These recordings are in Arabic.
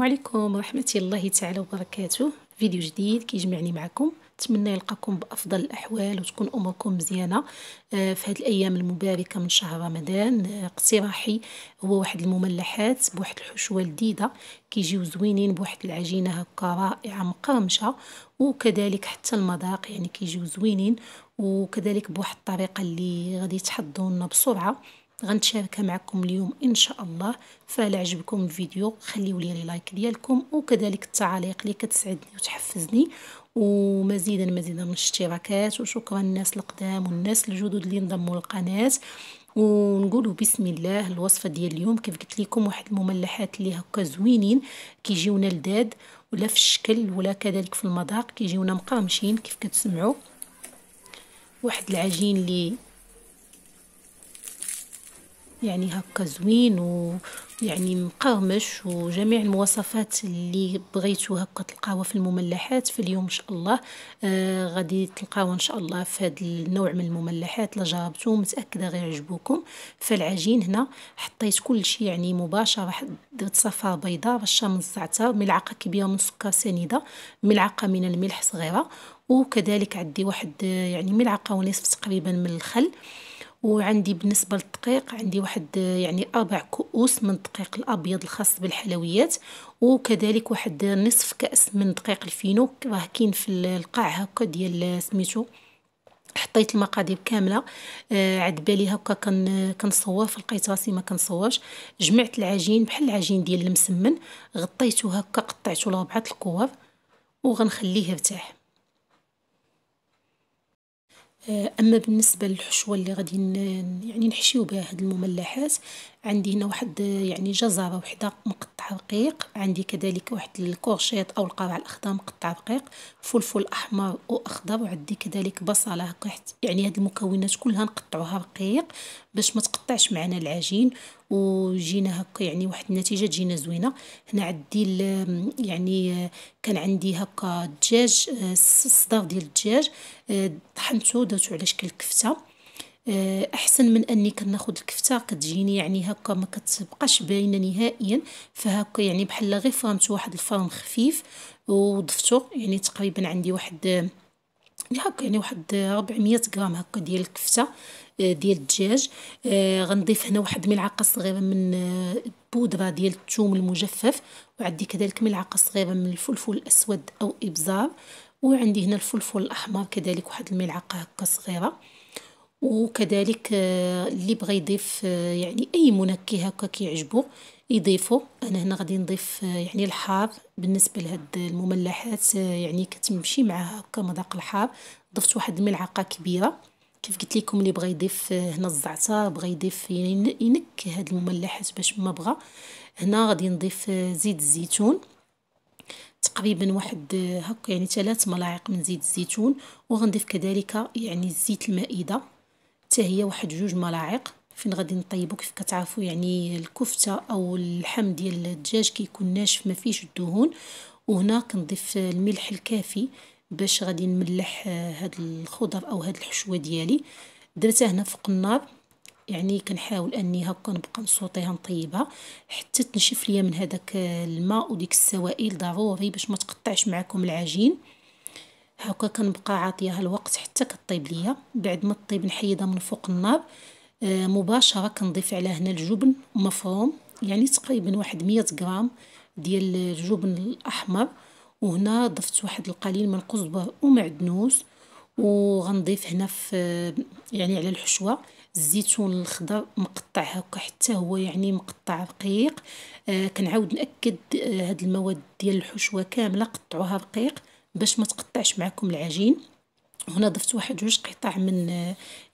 السلام عليكم ورحمة الله تعالى وبركاته فيديو جديد كيجمعني معكم نتمنى يلقاكم بافضل الاحوال وتكون اموركم مزيانه آه، في هذه الايام المباركه من شهر رمضان آه، اقتراحي هو واحد المملحات بواحد الحشوه لذيذه كيجيو زوينين بواحد العجينه هكا رائعه مقرمشه وكذلك حتى المذاق يعني كيجيو زوينين وكذلك بواحد الطريقه اللي غادي تحضوا بسرعه غنتشاركها معكم اليوم ان شاء الله فالا عجبكم الفيديو خليو لي لايك ديالكم وكذلك التعاليق اللي كتسعدني وتحفزني ومزيدا مزيدا من الاشتراكات وشكرا الناس القدام والناس الجدد اللي انضموا للقناه ونقولوا بسم الله الوصفه ديال اليوم كيف قلت لكم واحد المملحات اللي هكا زوينين كيجيونا لذاد ولا في الشكل ولا كذلك في المذاق كيجيونا مقامشين كيف كتسمعوا واحد العجين اللي يعني هكا زوين ويعني مقرمش وجميع المواصفات اللي بغيتو هكا تلقاوها في المملحات في اليوم ان شاء الله آه غادي تلقاوها ان شاء الله في هذا النوع من المملحات لا جربتو متاكده غيعجبوكم فالعجين هنا حطيت كل شيء يعني مباشره درت صفار بيضاء رشه من الزعتر ملعقه كبيره من السكر سنيده ملعقه من الملح صغيره وكذلك عندي واحد آه، يعني ملعقه ونصف تقريبا من الخل آه وعندي بالنسبه للدقيق عندي واحد يعني اربع كؤوس من الدقيق الابيض الخاص بالحلويات وكذلك واحد نصف كاس من دقيق الفينو راه كاين في القاع هكا ديال سميتو حطيت المقادير كامله آه عاد بالي هكا كن كنصور فلقيت راسي ما كنصورش جمعت العجين بحال العجين ديال المسمن غطيته هكا قطعته لربعه الكور وغنخليه يرتاح آه، أما بالنسبة للحشوة اللي غادي يعني نحشيو بها هاد المملحات عندي هنا واحد يعني جزره وحده مقطعه رقيق عندي كذلك واحد الكورشيط او القرع الاخضر مقطع رقيق فلفل احمر واخضر وعندي كذلك بصله هكا يعني هاد المكونات كلها نقطعوها رقيق باش ما تقطعش معنا العجين وجينا هكا يعني واحد النتيجه تجينا زوينه هنا عندي يعني كان عندي هكا دجاج الصدر آه، ديال الدجاج آه، طحنته درتو على شكل كفته آه، احسن من اني كناخذ الكفته كتجيني يعني هكا ما كتبقاش باينه نهائيا فهكا يعني بحال غير فرمت واحد الفرن خفيف وضفتو يعني تقريبا عندي واحد هكا يعني واحد 400 غرام هكا ديال الكفته آه، ديال الدجاج آه، غنضيف هنا واحد ملعقه صغيره من بودره ديال الثوم المجفف وعندي كذلك ملعقه صغيره من الفلفل الاسود او ابزار وعندي هنا الفلفل الاحمر كذلك واحد الملعقه هكا صغيره وكذلك آه، اللي بغى يضيف آه، يعني أي منكه هكا كيعجبو يضيفو أنا هنا غادي نضيف آه، يعني الحار بالنسبة لهاد المملحات يعني كتمشي معها هكا مذاق الحار ضفت واحد الملعقة كبيرة كيف قلت لكم اللي بغى يضيف هنا الزعتر بغى يضيف يعني ينك هاد المملحات باش ما بغى هنا غادي نضيف زيت الزيتون تقريبا واحد هكا يعني ثلاث ملاعق من زيت الزيتون وغنضيف كذلك يعني الزيت المائده حتى هي واحد جوج ملاعق فين غادي نطيبو كيف كتعرفوا يعني الكفته او اللحم ديال الدجاج كيكون ناشف ما فيش الدهون وهنا كنضيف الملح الكافي باش غادي نملح آه، هاد الخضر او هاد الحشوه ديالي درتها هنا فوق النار يعني كنحاول اني هكا نبقى نصوطيها نطيبها حتى تنشف ليا من هذاك آه، الماء وديك السوائل ضروري باش ما تقطعش معكم العجين هكا كنبقى عاطياها الوقت حتى كطيب ليا بعد ما طيب نحيدها من فوق النار آه، مباشره كنضيف على هنا الجبن مفروم يعني تقريبا واحد 100 غرام ديال الجبن الاحمر وهنا ضفت واحد القليل من القزبر ومعدنوس وغنضيف هنا في آه، يعني على الحشوه الزيتون الخضر مقطع هكا حتى هو يعني مقطع رقيق آه كنعاود ناكد آه هاد المواد ديال الحشوه كامله قطعوها رقيق باش ما تقطعش معكم العجين هنا ضفت واحد جوج قطع من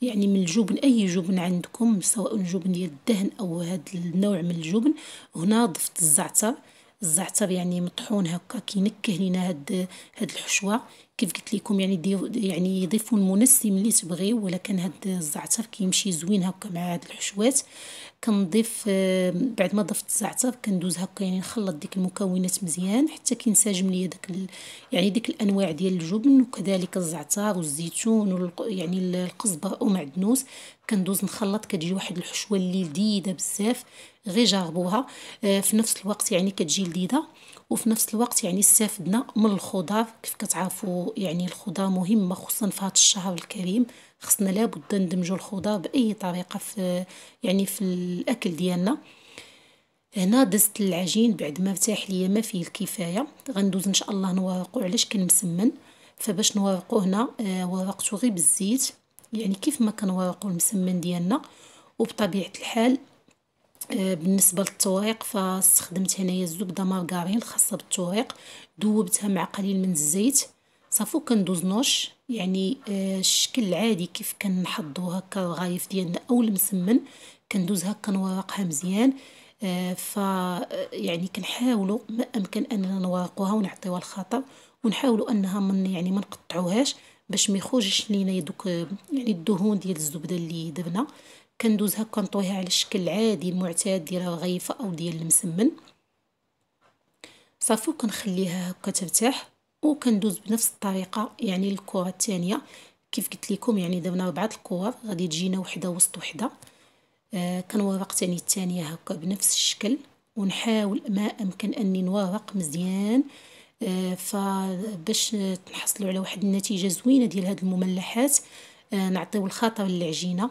يعني من الجبن اي جبن عندكم سواء الجبن ديال الدهن او هذا النوع من الجبن هنا ضفت الزعتر الزعتر يعني مطحون هكا كينكه لينا هاد هاد الحشوه كيف قلت لكم يعني ديو يعني يضيفوا المنسم اللي تبغيو ولكن هاد الزعتر كيمشي زوين هكا مع هاد الحشوات كنضيف بعد ما ضفت الزعتر كندوز هكا يعني نخلط ديك المكونات مزيان حتى كينسجم ليا داك ال... يعني ديك الانواع ديال الجبن وكذلك الزعتر والزيتون يعني القزبر ومعدنوس كندوز نخلط كتجي واحد الحشوه اللي لذيذه بزاف غي جربوها آه، في نفس الوقت يعني كتجي لذيذة وفي نفس الوقت يعني استفدنا من الخضار كيف كتعرفوا يعني الخضار مهمه خصوصا في هذا الشهر الكريم خصنا لابد ندمجو الخضار باي طريقه في يعني في الاكل ديالنا هنا دزت العجين بعد ما ارتاح ليا ما فيه الكفايه غندوز ان شاء الله نورقو علاش كنمسمن فباش نورقو هنا آه، ورقتو غير بالزيت يعني كيف ما كنورقو المسمن ديالنا وبطبيعه الحال آه، بالنسبه للتوريق فاستخدمت هنايا الزبده مارغرين الخاصه بالتوريق ذوبتها مع قليل من الزيت صافو كندوز نوش يعني آه، الشكل العادي كيف كنحضو هكا الغايف ديالنا او المسمن كندوز هكا نورقها مزيان آه، ف يعني كنحاولوا ما امكن اننا نورقوها ونعطيوها الخاطر ونحاولوا انها من يعني ما نقطعوهاش باش ما يخرجش لينا دوك يعني الدهون ديال الزبده اللي درنا كندوز هكا نطويها على الشكل العادي المعتاد ديال الغيفه او ديال المسمن صافي وكنخليها هكا ترتاح وكندوز بنفس الطريقه يعني الكره الثانيه كيف قلت لكم يعني درنا ربعه الكور غادي تجينا وحده وسط وحده آه كنورق تاني الثانيه هكا بنفس الشكل ونحاول ما امكن اني نورق مزيان آه فباش نحصلوا على واحد النتيجه زوينه ديال هاد المملحات آه نعطيو الخاطر للعجينه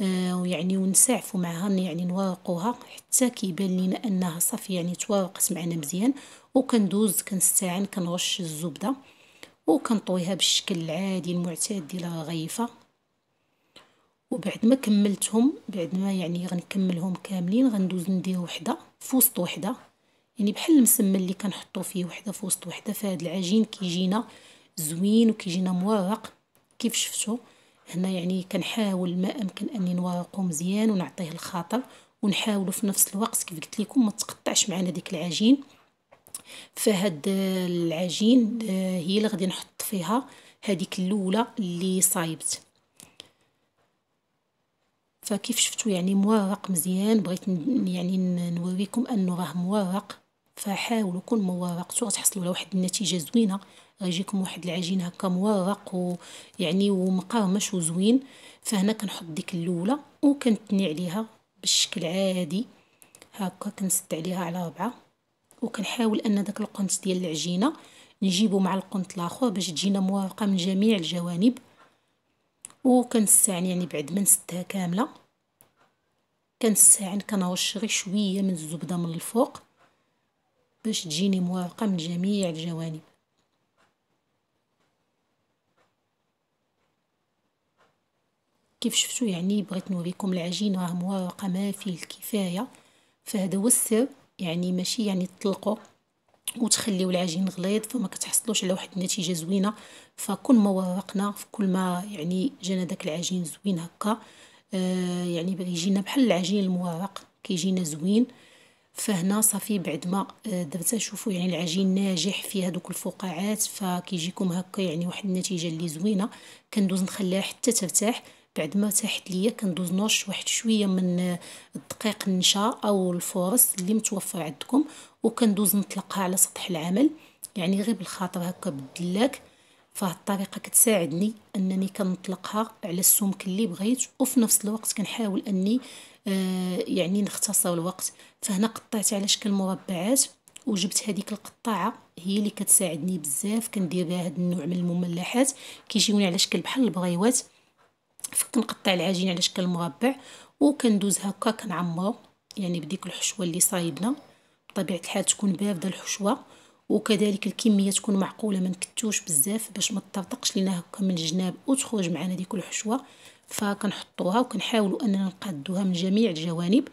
آه، ويعني ونسعفوا معها يعني نواقوها حتى كيبان لينا انها صافي يعني تواقت معنا مزيان وكندوز كنستعان كنرش الزبده وكنطويها بالشكل العادي المعتاد ديال الغيفه وبعد ما كملتهم بعد ما يعني غنكملهم كاملين غندوز ندير وحده في وسط وحده يعني بحال المسمن اللي كنحطو فيه وحده في وسط وحده فهاد العجين كيجينا زوين وكيجينا مورق كيف شفتو هنا يعني كنحاول ما امكن اني نواقو مزيان ونعطيه الخاطر ونحاولوا في نفس الوقت كيف قلت لكم ما تقطعش معنا ديك العجين فهاد العجين آه، هي اللي غادي نحط فيها هذيك الاولى اللي صايبت فكيف شفتوا يعني مورق مزيان بغيت يعني نوريكم انه راه مورق فحاولوا كل ما ورقتوا غتحصلوا على واحد النتيجه زوينه غيجيكم واحد العجين هكا مورق ويعني ومقرمش وزوين فهنا كنحط ديك اللولة وكنتني عليها بالشكل عادي هكا كنسد عليها على ربعة وكنحاول ان داك القنت ديال العجينه نجيبو مع القنت الاخر باش تجينا مورقه من جميع الجوانب وكنستعن يعني بعد ما نسدها كامله كنساعن كنرش غير شويه من الزبده من الفوق باش تجيني مورقه من جميع الجوانب كيف شفتوا يعني بغيت نوريكم العجين راه مورقة ما فيه الكفاية فهذا هو السر يعني ماشي يعني تطلقوا وتخليو العجين غليظ فما كتحصلوش على واحد النتيجه زوينه فكل ما ورقنا كل ما يعني جانا داك العجين زوين هكا آه يعني يجينا بحال العجين المورق كيجينا زوين فهنا صافي بعد ما درت آه، درتها شوفوا يعني العجين ناجح في هذوك الفقاعات فكيجيكم هكا يعني واحد النتيجه اللي زوينه كندوز نخليها حتى ترتاح بعد ما تحت ليا كندوز نرش واحد شويه من الدقيق النشا او الفورص اللي متوفر عندكم وكندوز نطلقها على سطح العمل يعني غير بالخاطر هكا بالدلاك فهاد الطريقه كتساعدني انني كنطلقها على السمك اللي بغيت وفي نفس الوقت كنحاول اني آه يعني نختصر الوقت فهنا قطعت على شكل مربعات وجبت هذيك القطاعه هي اللي كتساعدني بزاف كندير بها هاد النوع من المملحات كيجيوني على شكل بحال البغيوات كنقطع العجين على شكل مربع وكندوز هكا كنعمرو يعني بديك الحشوه اللي صايبنا بطبيعه الحال تكون بارده الحشوه وكذلك الكميه تكون معقوله ما نكتوش بزاف باش ما تطرطقش لينا هكا من الجناب وتخرج معنا ديك الحشوه فكنحطوها وكنحاولوا اننا نقادوها من جميع الجوانب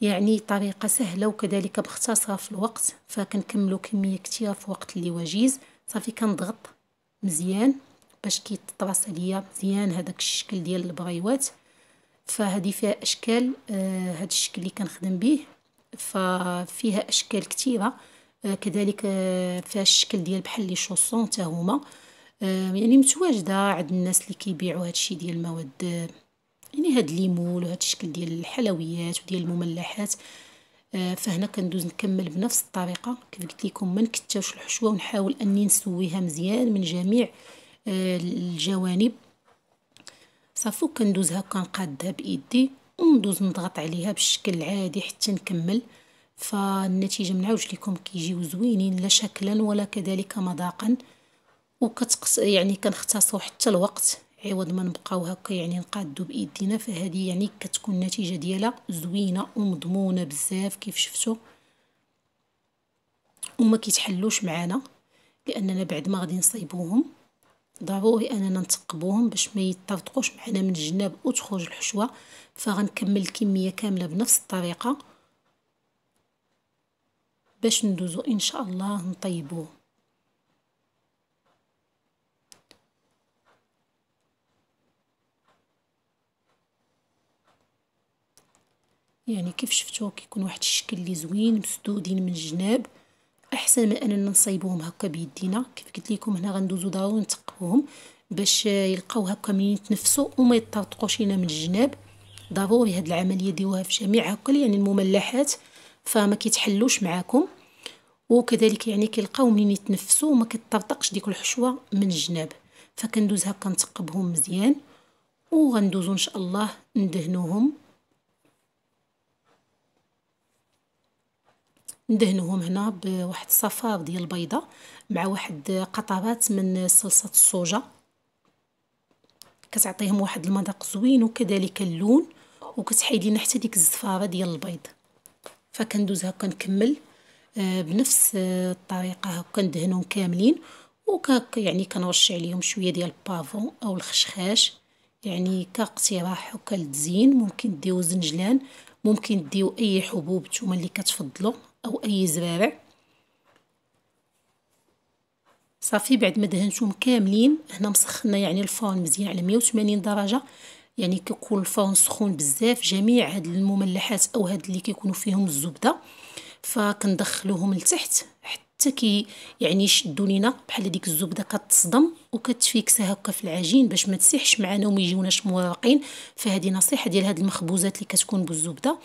يعني طريقه سهله وكذلك مختصره في الوقت فكنكملوا كميه كثيره في وقت اللي وجيز صافي كنضغط مزيان باش كيتطرس عليا مزيان هذاك الشكل ديال البغيوات فهذه فيها اشكال آه هذا الشكل اللي كنخدم به ففيها اشكال كثيره آه كذلك آه فيها الشكل ديال بحال لي شوسون حتى هما آه يعني متواجده عند الناس اللي كيبيعوا هذا الشيء ديال المواد آه، يعني هاد الليمول وهاد الشكل ديال الحلويات وديال المملحات آه، فهنا كندوز نكمل بنفس الطريقه كيف قلت لكم ما نكتاوش الحشوه ونحاول اني نسويها مزيان من جميع الجوانب صافو كندوز هكا نقادها بايدي وندوز نضغط عليها بالشكل العادي حتى نكمل فالنتيجه منعاودش لكم كيجيو زوينين لا شكلا ولا كذلك مذاقا وكتقص يعني كنختصوا حتى الوقت عوض ما نبقاو هكا يعني نقادو بايدينا فهذه يعني كتكون النتيجه ديالها زوينه ومضمونه بزاف كيف شفتوا وما كيتحلوش معانا لاننا بعد ما غادي نصيبوهم ضروري اننا نثقبوهم باش ما يطرطقوش معنا من الجناب وتخرج الحشوه فغنكمل الكميه كامله بنفس الطريقه باش ندوزو ان شاء الله نطيبوه يعني كيف شفتو كيكون واحد الشكل اللي زوين مسدودين من الجناب احسن من اننا نصايبوهم هكا بيدينا كيف قلت لكم هنا غندوزو ضروري نتقبوهم باش يلقاو هكا منين يتنفسوا وما يطرطقوش لينا من الجناب ضروري هاد العمليه ديروها في جميع هكا يعني المملحات فما كيتحلوش معاكم وكذلك يعني كيلقاو منين يتنفسوا وما كتطرطقش ديك الحشوه من الجناب فكندوز هكا نتقبهم مزيان وغندوزو ان شاء الله ندهنوهم ندهنوهم هنا بواحد الصفار ديال البيضه مع واحد قطرات من صلصه الصوجه كتعطيهم واحد المذاق زوين وكذلك اللون وكتحيد لنا حتى ديك الزفاره ديال البيض فكندوز هكا نكمل آه، بنفس آه، الطريقه هكا ندهنهم كاملين وكاك يعني كنرش عليهم شويه ديال البافون او الخشخاش يعني كاقتراح وكالتزيين ممكن ديو زنجلان ممكن ديو اي حبوب نتوما اللي كتفضلوا أو أي زرارع صافي بعد ما دهنتهم كاملين هنا مسخنا يعني الفرن مزيان على 180 درجه يعني كيكون الفرن سخون بزاف جميع هاد المملحات او هاد اللي كيكونوا فيهم الزبده فكندخلوهم لتحت حتى حتى كي يعني يشدو لينا بحال ديك الزبده كتصدم وكتفيكسها هكا في العجين باش ما تسيحش معنا وما يجيوناش مورقين فهذه نصيحه ديال هاد المخبوزات اللي كتكون بالزبده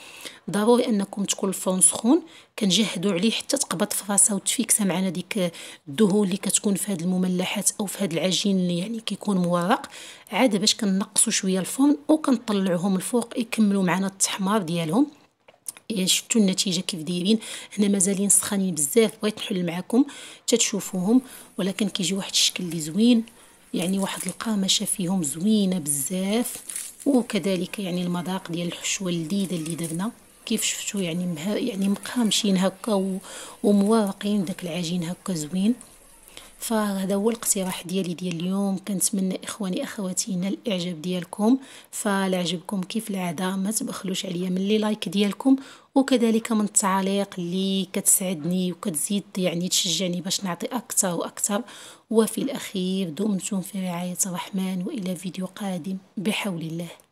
ضروري انكم تكون الفرن سخون كنجهدوا عليه حتى تقبض في راسها وتفيكسها معنا ديك الدهون اللي كتكون في هاد المملحات او في هاد العجين اللي يعني كيكون مورق عاد باش كنقصوا شويه الفرن وكنطلعوهم الفوق يكملوا معنا التحمار ديالهم يعني شفتوا النتيجه كيف دايرين هنا مازالين سخانين بزاف بغيت نحل معكم تتشوفوهم ولكن كيجي واحد الشكل اللي زوين يعني واحد القامشه فيهم زوينه بزاف وكذلك يعني المذاق ديال الحشوه اللذيذه اللي درنا كيف شفتوا يعني مها يعني مقامشين هكا ومواقين داك العجين هكا زوين فهذا هو الاقتراح ديالي ديال اليوم كنتمنى اخواني اخواتينا الاعجاب ديالكم فلعجبكم كيف العاده ما تبخلوش عليا من لي لايك ديالكم وكذلك من التعاليق اللي كتسعدني وكتزيد يعني تشجعني باش نعطي اكثر واكثر وفي الاخير دمتم في رعايه الرحمن والى فيديو قادم بحول الله